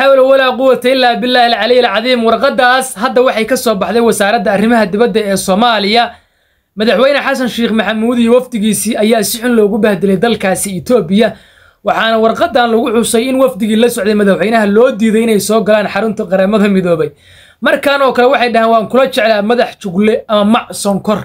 xawla walaa quwata ilaa billahi alcaliy alcadiim warqaddaas hadda waxay ka soo baxday wasaaradda arrimaha dibadda ee soomaaliya madaxweyne xasan sheekh maxamuud iyo wafdigiisii ayaa si xun loogu bahdilay dalkaasi etoobiya waxaana warqadan lagu xusay in wafdigii la socday madaxweynaha loo diiday inay soo galaan xarunta qaramada midoobay markan oo kale waxay dhahaan waan kula jeclaa madax jugle ama mac sonkor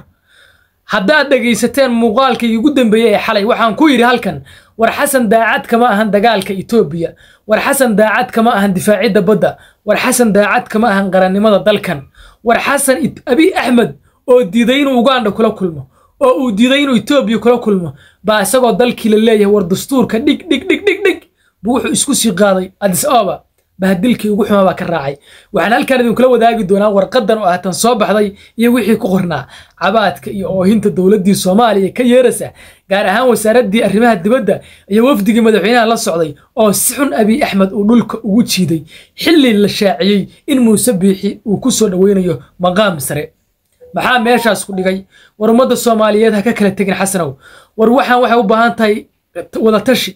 haddaad dhegaysateen muuqaalkaygii ugu dambeeyey ee xalay waxaan ku yidhi halkan war xasan daacad kama ahan dagaalka itoobiya war xasan daacad kama ahan difaacidda badda war xasan daacad kama ahan qarannimada dalkan war xasan abi axmed oo diiday inuu uganda kula kulmo oo uu diiday inuu itoobiya kula kulmo baa isagoo dalkii la leeyahay war dastuurka dhig dhig dhig dhig dhig bu wuxuu isku sii qaaday adis oba bahdilkii ugu xumaa baa ka raacay waxaan halkaan kula wadaagi doonaa warqadan oo haatan soo baxday iyo wixii ku qornaa cabaadka iyo oohinta dowladdii soomaaliya ka yeerasa gaar ahaan wasaaraddii arrimaha dibadda iyo wafdigii madaxweynaha la socday oo sixun xun axmed uu dhulka ugu jiiday xilli la shaaciyey in muuse biixi uu ku soo dhoweynayo maqaam sare maxaa meeshaas ku dhigay war ummadda soomaaliyeed ha ka kala tegin xasanow war waxaan waxay u baahan tahay wadatashi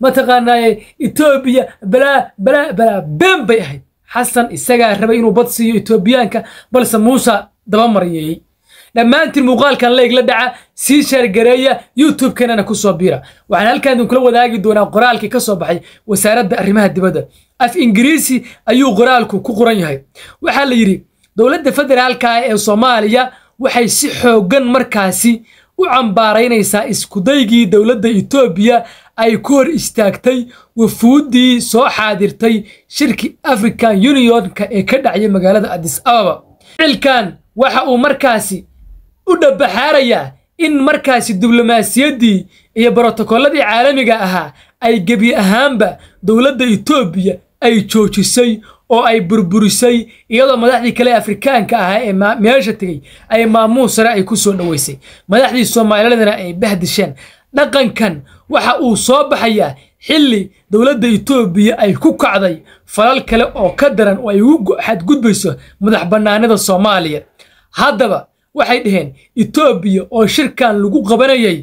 mataqaanaaye etoobiya balaa balaa balaa been bay ahayd xasan isagaa rabay inuu bad siiyo etoobiyaanka balse muusa daba dabamarayeeyey dhammaantiin muuqaalkan leeg la dhaca sii shaargareeya youtube-keenana ku soo biira waxaan halkaan idinkula wadaagi doonaa qoraalkii ka soo baxay wasaaradda arrimaha dibadda af ingiriisi ayuu qoraalku ku qoran yahay waxaa la yidhi dowladda federaalka ah ee soomaaliya waxay si xooggan markaasi u cambaaraynaysaa iskudaygii dowladda etoobiya ay ku hor istaagtay wafuuddii soo xaadirtay shirki african unionka ee ka dhacya magaalada adis ababa ficilkan waxa uu markaasi u dhabbaxaarayaa in markaasi diblomaasiyaddii iyo brotokolladii caalamiga ahaa ay gebi ahaanba dowladda etoobiya ay joojisay oo ay burburisay iyadoo madaxdii kale afrikaanka ahaa ee meesha tegey ay maamuus sare ay ku soo dhoweysay madaxdii soomaaliladana ay bahdisheen dhaqankan waxa uu soo baxayaa xilli dowladda itoobiya ay ku kacday falal kale oo ka daran oo ay ugu xadgudbayso madax bannaanida soomaaliya haddaba waxay dhaheen itoobiya oo shirkan lagu qabanayay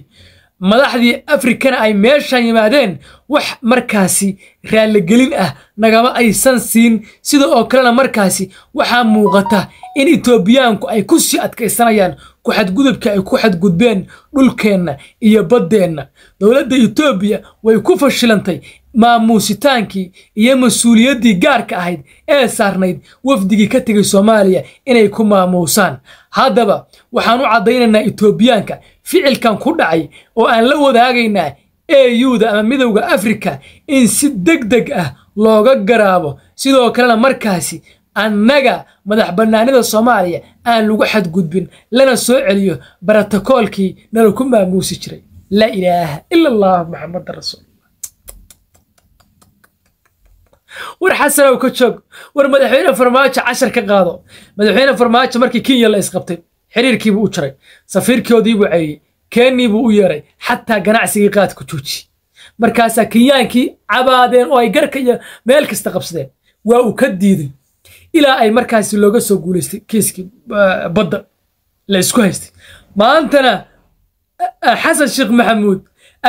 madaxdii afrikana ay meeshan yimaadeen wax markaasi raalligelin ah nagama aysan siin sida oo kalena markaasi waxaa muuqata in itoobiyaanku ay ku sii adkaysanayaan ku-xadgudubka ay ku xadgudbeen dhulkeenna iyo baddeenna dowladda itoobiya way ku fashilantay maamuusitaankii iyo mas-uuliyaddii gaarka ahayd ee saarnayd wafdigii ka tegay soomaaliya inay ku maamuusaan haddaba waxaan u caddaynaynaa itoobiyaanka ficilkan ku dhacay oo aan la wadaagaynaa e yuda ama midowda afrika in si deg deg ah looga garaabo sidoo kalena markaasi annaga madax bannaanida soomaaliya aan lagu xadgudbin lana soo celiyo baratakoolkii nala ku maamuusi jiray laa ilaaha ila allah maxamada rasuul war xasanow ka joog war madaxweyne farmaajo cashar ka qaado madaxweyne farmaajo markii kenya la isqabtay xiriirkiibuu u jiray safiirkoodii ceeyey cayey buu u yeeray xataa ganacsigii qaadku jooji markaasaa kenyaankii cabaadeen oo ay garka iyo meel kasta qabsadeen waa uu ka diiday ilaa ay markaasi looga soo guulaystay kiiskii eh, badda la isku haystay maantana eh, xasan sheekh maxamuud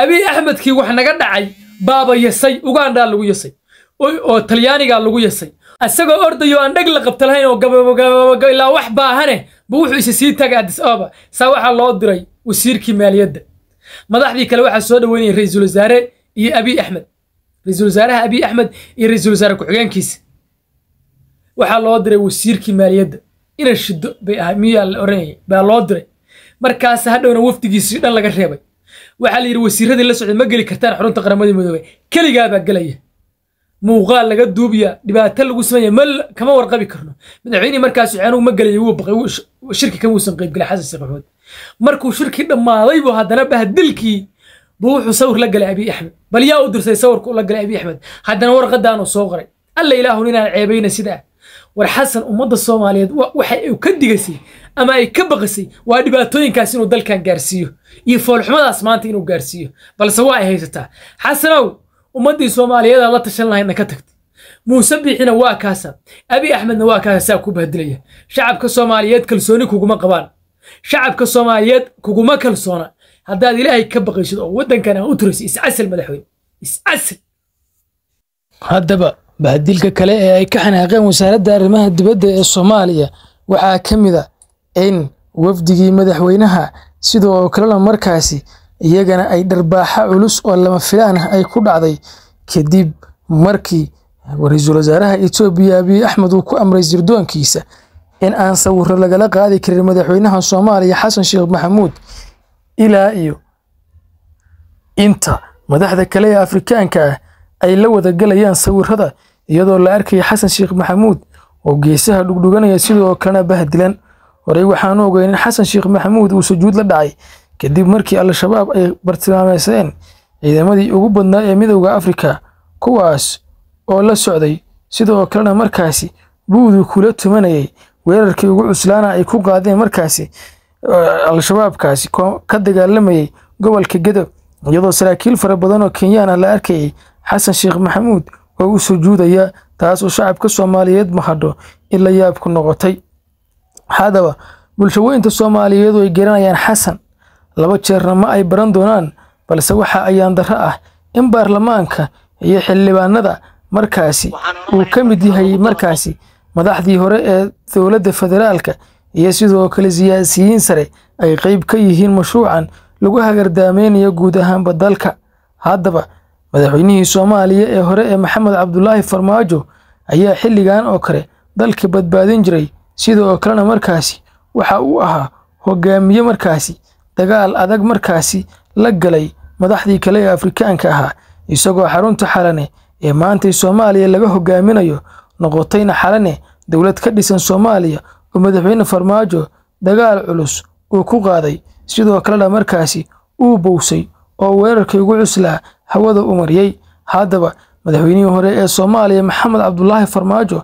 abiy axmedkii wax naga dhacay baabayasay ugaandhaa lagu yasay oo talyaanigaa lagu yasay isagoo ordayo aan dheg la qabta lahayn oo ilaa wax baahane buu wuxuu isa sii taagay addis ababa saa waxaa loo diray wasiirkii maaliyadda madaxdii kale waxaa soo dhoweynayay ra-iisul wasaare iyo abiy axmed ra-iisul wasaaraha abiy axmed iyo ra-iisul wasaare ku-xigeenkiisa waxaa loo diray wasiirkii maaliyadda inay shido bay ahay miyaa la oranayay baa loo diray markaas hadhowna wafdigiisii dhan laga reebay waxaa la yidhi wasiiradii la socday ma geli kartaan xurunta qaramadii midoobey keligaabaa gelaya muuqaal laga duubiya dhibaato lagu samaya ma kama warqabi karno madaxweynihii markaas anu ma gelaya wuu baqay shirki kama uusan qaybgelay xasan sheekh markuu shirki dhammaaday buu haddana bahdilkii buu wuxuu sawir la galay abiy axmed bal yaa u dirsay sawirka la galay abiy axmed haddana warqadaanuu soo qoray alla ilaahu ninaan ceebayna sidaa war xasan ummadda soomaaliyeed waxa u ka digaysay ama ay ka baqasay waa dhibaatooyinkaas inuu dalkan gaarsiiyo iyo foolxumadaas maanta inuu gaarsiiyo balse waa ay haysataa xasanow ummaddii soomaaliyeedaa la tashan lahayd na ka tagta muuse biixina waa kaasa abi axmedna waa kaasa saa ku bahdilaya shacabka soomaaliyeed kalsooni kuguma qabaan shacabka soomaaliyeed kuguma kalsoona haddaad ilaahay ka baqaysid oo waddankan aan u turaysa iscasal madaxweyne iscasal haddaba bahdilka kale ee ay ka xanaaqeen wasaaradda arrimaha dibadda ee soomaaliya waxaa ka mid a ah in wafdigii madaxweynaha sidoo oo kalena markaasi iyagana ay dharbaaxo culus oo lama filaan ah ay ku dhacday kadib markii ra-iisul wasaaraha itoobiya abiy axmed uu ku amray sirdoonkiisa in aan sawiro lagala qaadi karin madaxweynaha soomaaliya xasan sheekh maxamuud ilaa iyo inta madaxda kale ee afrikaanka ah ay la wada galayaan sawirada iyadoo la arkaya xasan sheekh maxamuud oo geesaha dhugdhuganaya sidoo kalena bahdilan horey waxaanu ogeyn in xasan sheekh maxamuud uu sujuud la dhacay kadib markii al-shabaab ay bartilmaameyseen ciidamadii ugu badnaa ee midowda afrika kuwaas oo la socday sidoo kalena markaasi buudu kula tumanayay weerarkii ugu cuslaana ay ku qaadeen markaasi al-shabaabkaasi ka dagaalamayay gobolka gadob iyadoo saraakiil fara badan oo kenyaan ah la arkayay xasan sheekh maxamuud oo u sujuudaya taas oo shacabka soomaaliyeed mahadho in la yaabku noqotay haddaba bulshaweynta soomaaliyeed way garanayaan xasan laba jeerna ma ay baran doonaan balse waxa ayaan ayaandarro ah in baarlamaanka iyo xildhibaanada markaasi uu ka mid yahay markaasi madaxdii hore ee dowladda federaalka iyo sidoo kale siyaasiyiin sare ay qayb ka yihiin mashruucan lagu hagardaamaynayo guud ahaanba dalka haddaba madaxweynihii soomaaliya ee hore ee maxamed cabdulaahi farmaajo ayaa xilligan oo kale dalka badbaadin jiray sidoo kalena markaasi waxa uu ahaa hogaamiye markaasi dagaal adag markaasi la galay madaxdii kale ee afrikaanka ahaa isagoo xarunta xalane ee maantay soomaaliya laga hogaaminayo noqotayna xalane dowlad ka dhisan soomaaliya oo madaxweyne farmaajo dagaal culus uu ku qaaday sidoo kalena markaasi uu bowsay oo weerarkai ugu cuslaa hawada u mariyey haddaba madaxweynihii hore ee soomaaliya maxamed cabdulaahi farmaajo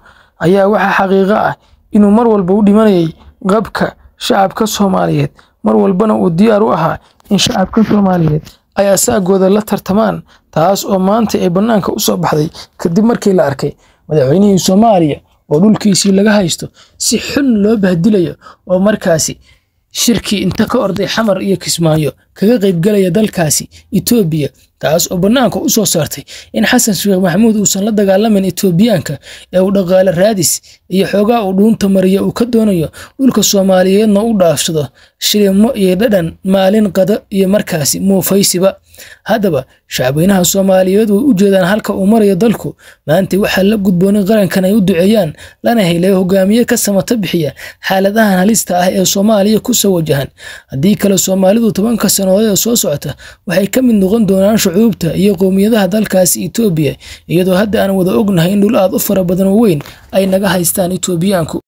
ayaa waxaa xaqiiqo ah inuu mar walba u dhimanayay qabka shacabka soomaaliyeed mar walbana uu diyaar u ahaa in shacabka soomaaliyeed ay asaagooda la tartamaan taas oo maanta ay bannaanka u soo baxday kadib markii la arkay madaxweynihii soomaaliya oo dhulkiisii laga haysto si xun loo bahdilayo oo markaasi shirkii inta ka orday xamar iyo kismaayo kaga qaybgalaya dalkaasi etoobiya taas oo bannaanka u soo saartay in xasan sheekh maxamuud uusan la dagaalamin etoobiyaanka ee uu dhaqaale raadis iyo xoogaa uu dhuunta mariya uu ka doonayo dhulka soomaaliyeedna u dhaafsado shilimo iyo dhadhan maalin qado iyo markaasi muufaysiba haddaba shacbweynaha soomaaliyeed way u jeedaan halka uu marayo dalku maanta waxaa la gudboonay qarankan ay u duceeyaan lana helay hogaamiye ka samata bixiya xaaladahan halista ah ee soomaaliya kusoo wajahan haddii kale soomaalidu tobanka sannadood ee soo socota waxay ka mid noqon doonaan shucuubta iyo qowmiyadaha dalkaasi itoobiya iyadoo hadda aan wada ognahay in dhul aad u fara badan oo weyn ay naga haystaan itoobiyaanku